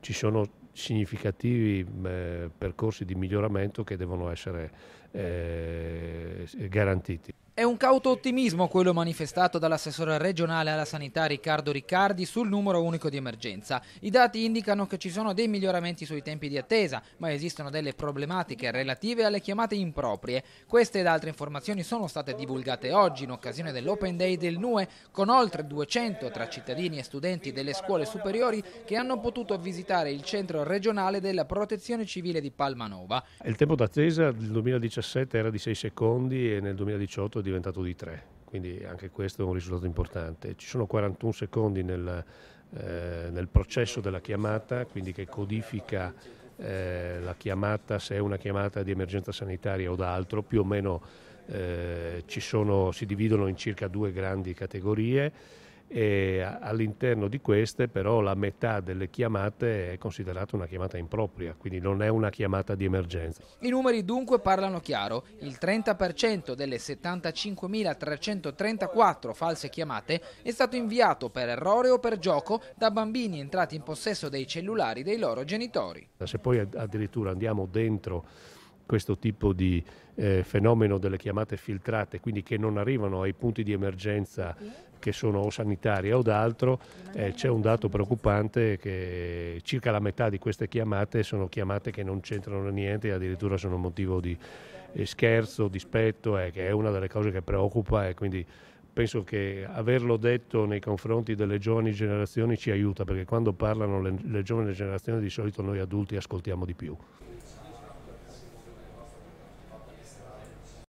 ci sono significativi eh, percorsi di miglioramento che devono essere eh, garantiti. È un cauto ottimismo quello manifestato dall'assessore regionale alla sanità Riccardo Riccardi sul numero unico di emergenza. I dati indicano che ci sono dei miglioramenti sui tempi di attesa, ma esistono delle problematiche relative alle chiamate improprie. Queste ed altre informazioni sono state divulgate oggi in occasione dell'Open Day del NUE con oltre 200 tra cittadini e studenti delle scuole superiori che hanno potuto visitare il centro regionale della protezione civile di Palmanova. Il tempo d'attesa del 2017 era di 6 secondi e nel 2018 di diventato di 3, quindi anche questo è un risultato importante. Ci sono 41 secondi nel, eh, nel processo della chiamata, quindi che codifica eh, la chiamata, se è una chiamata di emergenza sanitaria o d'altro, più o meno eh, sono, si dividono in circa due grandi categorie e all'interno di queste però la metà delle chiamate è considerata una chiamata impropria, quindi non è una chiamata di emergenza. I numeri dunque parlano chiaro, il 30% delle 75.334 false chiamate è stato inviato per errore o per gioco da bambini entrati in possesso dei cellulari dei loro genitori. Se poi addirittura andiamo dentro questo tipo di eh, fenomeno delle chiamate filtrate, quindi che non arrivano ai punti di emergenza che sono o sanitarie o d'altro, eh, c'è un dato preoccupante che circa la metà di queste chiamate sono chiamate che non c'entrano niente e addirittura sono motivo di eh, scherzo, dispetto, eh, che è una delle cose che preoccupa e eh, quindi penso che averlo detto nei confronti delle giovani generazioni ci aiuta perché quando parlano le, le giovani generazioni di solito noi adulti ascoltiamo di più.